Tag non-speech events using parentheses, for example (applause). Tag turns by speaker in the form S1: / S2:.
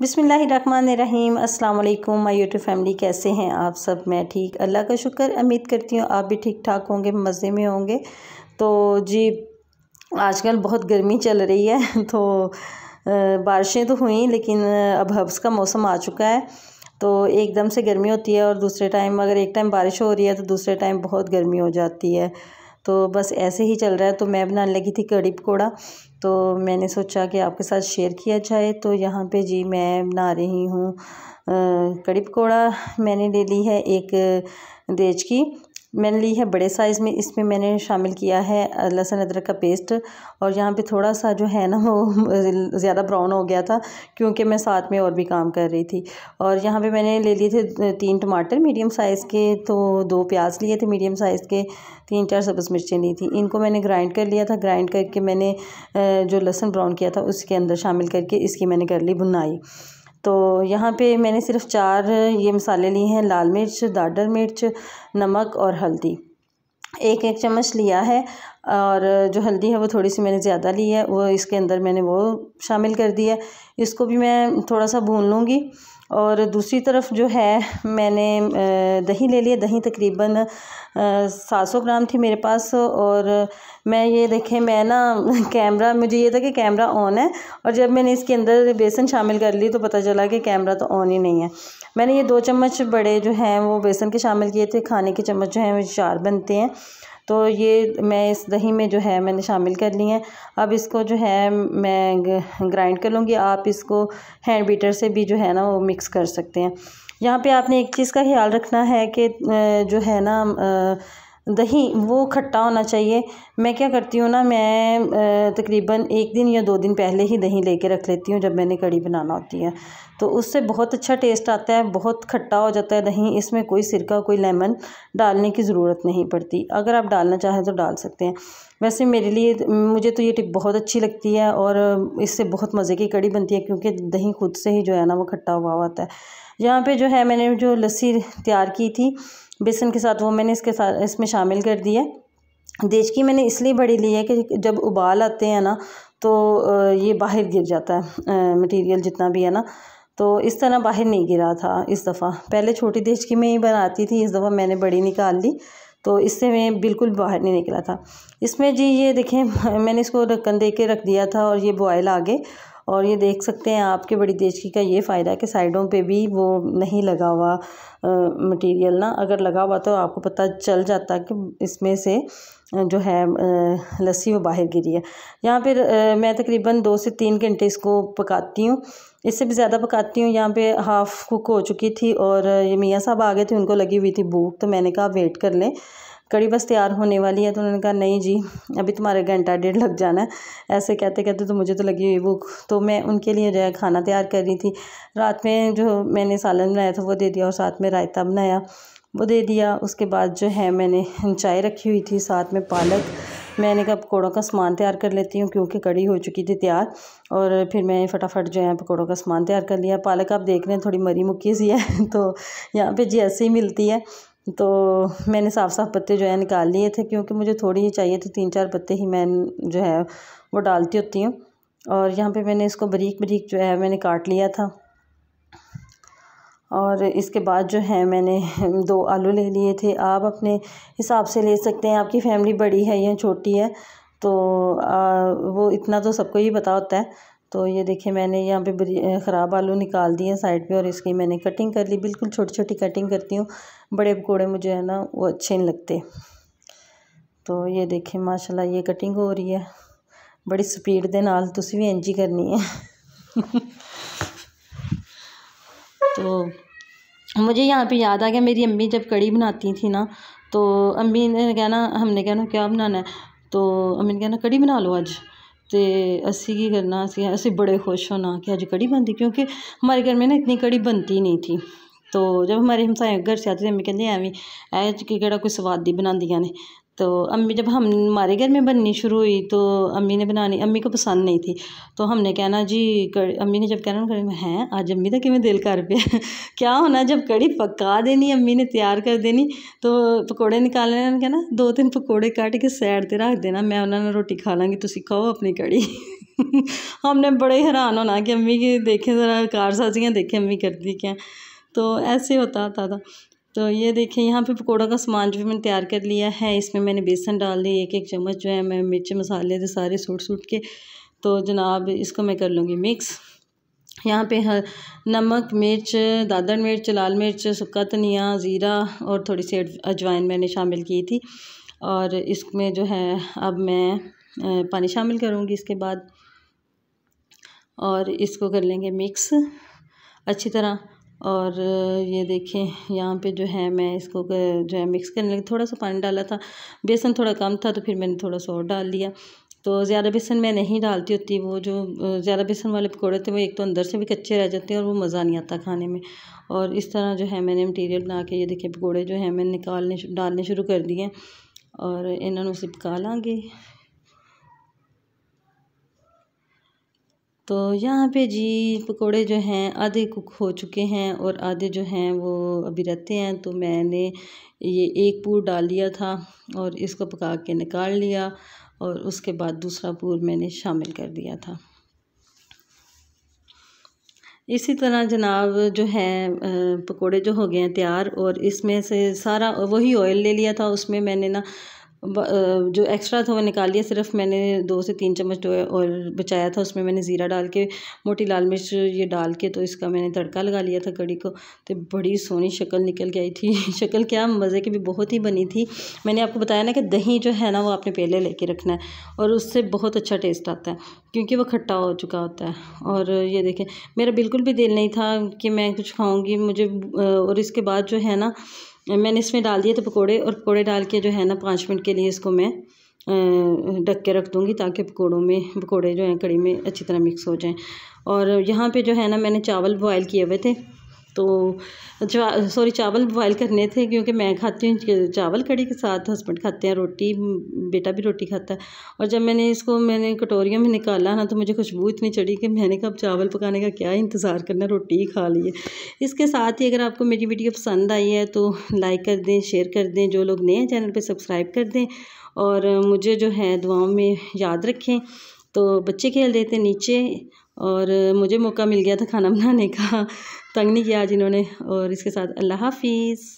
S1: बिसमीम् अल्लाम my YouTube family कैसे हैं आप सब मैं ठीक अल्लाह का शुक्र उम्मीद करती हूँ आप भी ठीक ठाक होंगे मज़े में होंगे तो जी आजकल बहुत गर्मी चल रही है (laughs) तो बारिशें तो हुई लेकिन अब हब्स का मौसम आ चुका है तो एकदम से गर्मी होती है और दूसरे टाइम अगर एक टाइम बारिश हो रही है तो दूसरे टाइम बहुत गर्मी हो जाती है तो बस ऐसे ही चल रहा है तो मैं बनाने लगी थी कड़ी पकौड़ा तो मैंने सोचा कि आपके साथ शेयर किया जाए तो यहाँ पे जी मैं बना रही हूँ कड़ी पकौड़ा मैंने ले ली है एक देज की मैंने ली है बड़े साइज़ में इसमें मैंने शामिल किया है लहसुन अदरक का पेस्ट और यहाँ पे थोड़ा सा जो है ना वो (laughs) ज़्यादा ब्राउन हो गया था क्योंकि मैं साथ में और भी काम कर रही थी और यहाँ पे मैंने ले लिए थे तीन टमाटर मीडियम साइज़ के तो दो प्याज लिए थे मीडियम साइज़ के तीन चार सब्ज़ मिर्चें ली थी इनको मैंने ग्राइंड कर लिया था ग्राइंड करके मैंने जो लहसुन ब्राउन किया था उसके अंदर शामिल करके इसकी मैंने कर ली बुनाई तो यहाँ पे मैंने सिर्फ चार ये मसाले लिए हैं लाल मिर्च दाडर मिर्च नमक और हल्दी एक एक चम्मच लिया है और जो हल्दी है वो थोड़ी सी मैंने ज़्यादा ली है वो इसके अंदर मैंने वो शामिल कर दिया है इसको भी मैं थोड़ा सा भून लूँगी और दूसरी तरफ जो है मैंने दही ले लिया दही तकरीबन सात सौ ग्राम थी मेरे पास और मैं ये देखें मैं ना कैमरा मुझे ये था कि कैमरा ऑन है और जब मैंने इसके अंदर बेसन शामिल कर ली तो पता चला कि कैमरा तो ऑन ही नहीं है मैंने ये दो चम्मच बड़े जो हैं वो बेसन के शामिल किए थे खाने के चम्मच जो हैं वो चार बनते हैं तो ये मैं इस दही में जो है मैंने शामिल कर ली है अब इसको जो है मैं ग्राइंड कर लूँगी आप इसको हैंड बीटर से भी जो है ना वो मिक्स कर सकते हैं यहाँ पे आपने एक चीज़ का ख्याल रखना है कि जो है ना दही वो खट्टा होना चाहिए मैं क्या करती हूँ ना मैं तकरीबन एक दिन या दो दिन पहले ही दही लेके रख लेती हूँ जब मैंने कड़ी बनाना होती है तो उससे बहुत अच्छा टेस्ट आता है बहुत खट्टा हो जाता है दही इसमें कोई सिरका कोई लेमन डालने की ज़रूरत नहीं पड़ती अगर आप डालना चाहें तो डाल सकते हैं वैसे मेरे लिए मुझे तो ये टिप बहुत अच्छी लगती है और इससे बहुत मज़े की कड़ी बनती है क्योंकि दही खुद से ही जो है ना वो खट्टा हुआ होता है यहाँ पे जो है मैंने जो लस्सी तैयार की थी बेसन के साथ वो मैंने इसके साथ इसमें शामिल कर दी है देश की मैंने इसलिए बड़ी ली है कि जब उबाल आते हैं ना तो ये बाहर गिर जाता है मटेरियल जितना भी है ना तो इस तरह बाहर नहीं गिरा था इस दफ़ा पहले छोटी देश की मैं ही बनाती थी इस दफ़ा मैंने बड़ी निकाल ली तो इससे मैं बिल्कुल बाहर नहीं निकला था इसमें जी ये देखें (laughs) मैंने इसको ढक्कन दे के रख दिया था और ये बॉयल आ गए और ये देख सकते हैं आपके बड़ी देशकी का ये फ़ायदा है कि साइडों पे भी वो नहीं लगा हुआ मटेरियल ना अगर लगा हुआ तो आपको पता चल जाता कि इसमें से जो है लस्सी वो बाहर गिरी है यहाँ पर मैं तकरीबन दो से तीन घंटे इसको पकाती हूँ इससे भी ज़्यादा पकाती हूँ यहाँ पे हाफ़ कुक हो चुकी थी और ये मियाँ साहब आ गए थे उनको लगी हुई थी भूख तो मैंने कहा वेट कर लें कड़ी बस तैयार होने वाली है तो उन्होंने कहा नहीं जी अभी तुम्हारा घंटा डेढ़ लग जाना है ऐसे कहते कहते तो मुझे तो लगी हुई भूख तो मैं उनके लिए जो है खाना तैयार कर रही थी रात में जो मैंने सालन बनाया था वो दे दिया और साथ में रायता बनाया वो दे दिया उसके बाद जो है मैंने चाय रखी हुई थी साथ में पालक मैंने कहा पकौड़ों का सामान तैयार कर लेती हूँ क्योंकि कड़ी हो चुकी थी तैयार और फिर मैं फटाफट जो है पकौड़ों का सामान तैयार कर लिया पालक आप देख रहे हैं थोड़ी मरी मुक्की सी है (laughs) तो यहाँ पे जी ऐसे ही मिलती है तो मैंने साफ़ साफ़ पत्ते जो है निकाल लिए थे क्योंकि मुझे थोड़ी ही चाहिए थी तीन चार पत्ते ही मैं जो है वो डालती होती हूँ और यहाँ पे मैंने इसको बरीक बरीक जो है मैंने काट लिया था और इसके बाद जो है मैंने (laughs) दो आलू ले लिए थे आप अपने हिसाब से ले सकते हैं आपकी फ़ैमिली बड़ी है या छोटी है तो आ, वो इतना तो सबको ही पता होता है तो ये देखिए मैंने यहाँ पे ख़राब आलू निकाल दिए साइड पे और इसकी मैंने कटिंग कर ली बिल्कुल छोटी छोटी कटिंग करती हूँ बड़े पकौड़े मुझे है ना वो अच्छे नहीं लगते तो ये देखिए माशाल्लाह ये कटिंग हो रही है बड़ी स्पीड ਦੇ नाल ਤੁਸੀਂ भी ਇੰਜ करनी है (laughs) तो मुझे यहाँ पे याद आ गया मेरी अम्मी जब कड़ी बनाती थी ना तो अम्मी ने कहना हमने कहना क्या बनाना है तो अम्मी ने कहना कड़ी बना लो आज तो असी की करना असी बड़े खुश होना कि अज्ज कढ़ी बनती क्योंकि हमारे घर में ना इतनी कढ़ी बनती ही नहीं थी तो जब हमारे हमसाए घर से आते थे मम्मी कहें अभी आज कोई स्वाद दी बना ने तो अम्मी जब हम हमारे घर में बननी शुरू हुई तो अम्मी ने बनानी अम्मी को पसंद नहीं थी तो हमने कहना जी कड़ी अम्मी ने जब कहना कड़ी में हैं आज अम्मी का किमें दिल कर पे (laughs) क्या होना जब कड़ी पका देनी अम्मी ने तैयार कर देनी तो पकौड़े निकाल लेना कहना दो तीन पकौड़े काट के सैड पर रख देना मैं उन्होंने रोटी खा लाँगी तुम खाओ अपनी कड़ी (laughs) हमने बड़े हैरान होना कि अम्मी के देखें ज़रा कार साजियाँ देखें अम्मी करती क्या तो ऐसे होता होता था तो ये देखिए यहाँ पे पकोड़ा का सामान जो मैंने तैयार कर लिया है इसमें मैंने बेसन डाल दी एक एक चम्मच जो है मैं मिर्च मसाले थे सारे सूट सूट के तो जनाब इसको मैं कर लूँगी मिक्स यहाँ पे हर नमक मिर्च दादर मिर्च लाल मिर्च सुखा धनिया ज़ीरा और थोड़ी सी अजवाइन मैंने शामिल की थी और इसमें जो है अब मैं पानी शामिल करूँगी इसके बाद और इसको कर लेंगे मिक्स अच्छी तरह और ये देखें यहाँ पे जो है मैं इसको जो है मिक्स करने लगी थोड़ा सा पानी डाला था बेसन थोड़ा कम था तो फिर मैंने थोड़ा सा और डाल लिया तो ज़्यादा बेसन मैं नहीं डालती होती वो जो ज़्यादा बेसन वाले पकौड़े थे वो एक तो अंदर से भी कच्चे रह जाते हैं और वो मज़ा नहीं आता खाने में और इस तरह जो है मैंने मटीरियल बना के ये देखे पकौड़े जो है मैंने निकालने डालने शुरू कर दिए और इन्होंने उसे पका लाँगी तो यहाँ पे जी पकोड़े जो हैं आधे कुक हो चुके हैं और आधे जो हैं वो अभी रहते हैं तो मैंने ये एक पूर डाल लिया था और इसको पका के निकाल लिया और उसके बाद दूसरा पूर मैंने शामिल कर दिया था इसी तरह जनाब जो है पकोड़े जो हो गए हैं तैयार और इसमें से सारा वही ऑयल ले लिया था उसमें मैंने ना जो एक्स्ट्रा था वो निकाल लिया सिर्फ मैंने दो से तीन चम्मच और बचाया था उसमें मैंने ज़ीरा डाल के मोटी लाल मिर्च ये डाल के तो इसका मैंने तड़का लगा लिया था कड़ी को तो बड़ी सोनी शक्ल निकल के आई थी (laughs) शक्ल क्या मज़े की भी बहुत ही बनी थी मैंने आपको बताया ना कि दही जो है ना वो आपने पहले लेके रखना है और उससे बहुत अच्छा टेस्ट आता है क्योंकि वो खट्टा हो चुका होता है और ये देखें मेरा बिल्कुल भी दिल नहीं था कि मैं कुछ खाऊँगी मुझे और इसके बाद जो है ना मैंने इसमें डाल दिए थे तो पकोड़े और पकोड़े डाल के जो है ना पाँच मिनट के लिए इसको मैं ढक के रख दूँगी ताकि पकोड़ों में पकोड़े जो हैं कड़ी में अच्छी तरह मिक्स हो जाएं और यहाँ पे जो है ना मैंने चावल बॉयल किए हुए थे तो चा सॉरी चावल बॉयल करने थे क्योंकि मैं खाती हूँ चावल कड़ी के साथ हस्बैंड खाते हैं रोटी बेटा भी रोटी खाता है और जब मैंने इसको मैंने कटोरियों में निकाला ना तो मुझे खुशबू इतनी चढ़ी कि मैंने कहा चावल पकाने का क्या इंतज़ार करना रोटी ही खा लिए इसके साथ ही अगर आपको मेरी वीडियो पसंद आई है तो लाइक कर दें शेयर कर दें जो लोग नए हैं चैनल पर सब्सक्राइब कर दें और मुझे जो है दुआओं में याद रखें तो बच्चे खेल देते नीचे और मुझे मौका मिल गया था खाना बनाने का तंग नहीं किया आज इन्होंने और इसके साथ अल्लाह हाफिज़